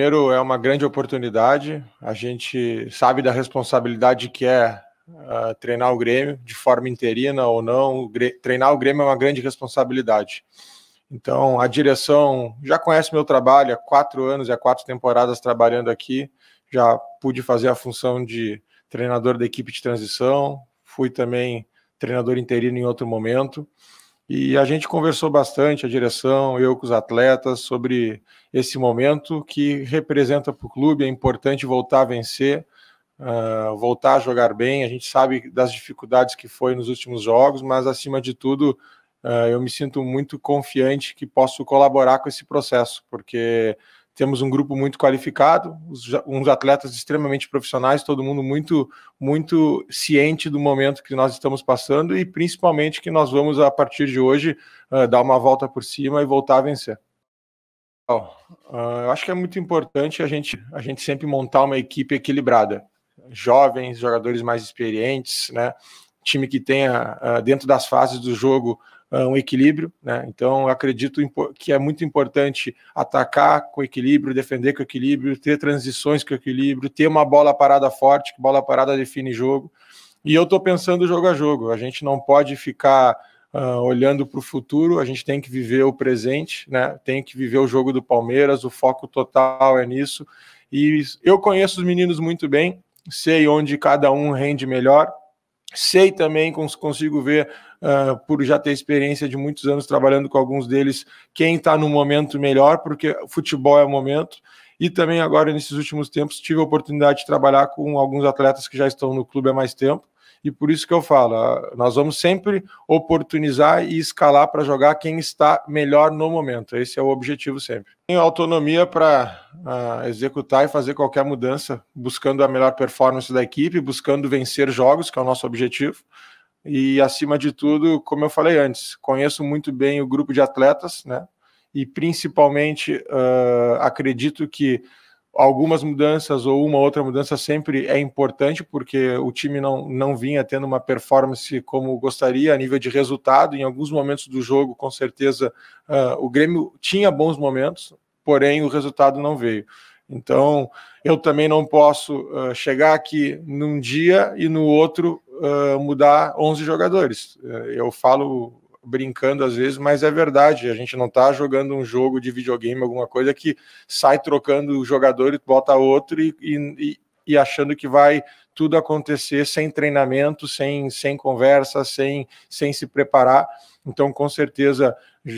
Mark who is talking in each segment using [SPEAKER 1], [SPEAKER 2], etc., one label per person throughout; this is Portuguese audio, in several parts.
[SPEAKER 1] Primeiro, é uma grande oportunidade. A gente sabe da responsabilidade que é uh, treinar o Grêmio, de forma interina ou não. Treinar o Grêmio é uma grande responsabilidade. Então, a direção já conhece meu trabalho há quatro anos e há quatro temporadas trabalhando aqui. Já pude fazer a função de treinador da equipe de transição, fui também treinador interino em outro momento. E a gente conversou bastante, a direção, eu com os atletas, sobre esse momento que representa para o clube. É importante voltar a vencer, uh, voltar a jogar bem. A gente sabe das dificuldades que foi nos últimos jogos, mas acima de tudo, uh, eu me sinto muito confiante que posso colaborar com esse processo, porque temos um grupo muito qualificado, uns atletas extremamente profissionais, todo mundo muito, muito ciente do momento que nós estamos passando e principalmente que nós vamos, a partir de hoje, uh, dar uma volta por cima e voltar a vencer. Bom, uh, eu acho que é muito importante a gente, a gente sempre montar uma equipe equilibrada. Jovens, jogadores mais experientes, né? time que tenha ah, dentro das fases do jogo ah, um equilíbrio, né? Então acredito que é muito importante atacar com equilíbrio, defender com equilíbrio, ter transições com equilíbrio, ter uma bola parada forte, que bola parada define jogo. E eu estou pensando jogo a jogo. A gente não pode ficar uh, olhando para o futuro, a gente tem que viver o presente, né? Tem que viver o jogo do Palmeiras, o foco total é nisso. E eu conheço os meninos muito bem, sei onde cada um rende melhor, Sei também, consigo ver, uh, por já ter experiência de muitos anos trabalhando com alguns deles, quem está no momento melhor, porque futebol é o momento. E também agora, nesses últimos tempos, tive a oportunidade de trabalhar com alguns atletas que já estão no clube há mais tempo e por isso que eu falo, ah, nós vamos sempre oportunizar e escalar para jogar quem está melhor no momento. Esse é o objetivo sempre. Tenho autonomia para uh, ah, executar e fazer qualquer mudança, buscando a melhor performance da equipe, buscando vencer jogos, que é o nosso objetivo. E acima de tudo, como eu falei antes, conheço muito bem o grupo de atletas, né? E principalmente uh, acredito que algumas mudanças ou uma outra mudança sempre é importante, porque o time não, não vinha tendo uma performance como gostaria a nível de resultado. Em alguns momentos do jogo, com certeza, uh, o Grêmio tinha bons momentos, porém o resultado não veio. Então, eu também não posso uh, chegar aqui num dia e no outro uh, mudar 11 jogadores. eu falo brincando às vezes, mas é verdade. A gente não está jogando um jogo de videogame, alguma coisa que sai trocando o jogador e bota outro e, e, e achando que vai tudo acontecer sem treinamento, sem, sem conversa, sem, sem se preparar. Então, com certeza,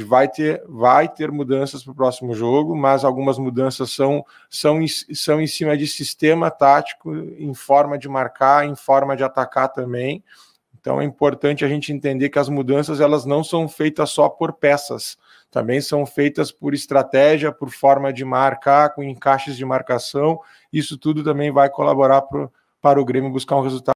[SPEAKER 1] vai ter, vai ter mudanças para o próximo jogo, mas algumas mudanças são, são, são em cima de sistema tático, em forma de marcar, em forma de atacar também. Então é importante a gente entender que as mudanças elas não são feitas só por peças, também são feitas por estratégia, por forma de marcar, com encaixes de marcação. Isso tudo também vai colaborar pro, para o Grêmio buscar um resultado.